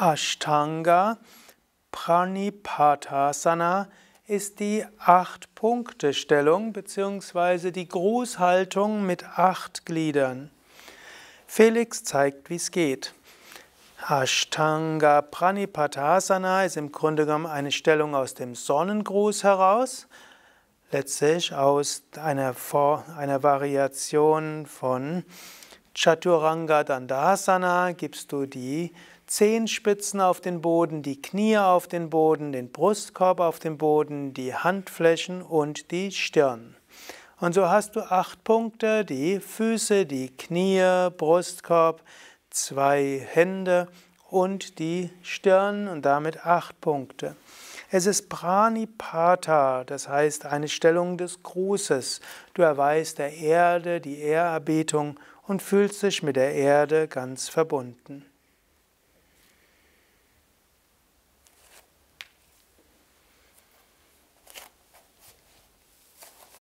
Ashtanga Pranipatasana ist die Acht-Punkte-Stellung bzw. die Grußhaltung mit acht Gliedern. Felix zeigt, wie es geht. Ashtanga Pranipatasana ist im Grunde genommen eine Stellung aus dem Sonnengruß heraus, letztlich aus einer, Vor einer Variation von Chaturanga Dandasana gibst du die Zehenspitzen auf den Boden, die Knie auf den Boden, den Brustkorb auf den Boden, die Handflächen und die Stirn. Und so hast du acht Punkte, die Füße, die Knie, Brustkorb, zwei Hände und die Stirn und damit acht Punkte. Es ist Pranipata, das heißt eine Stellung des Grußes. Du erweist der Erde die Ehrerbetung und fühlst dich mit der Erde ganz verbunden.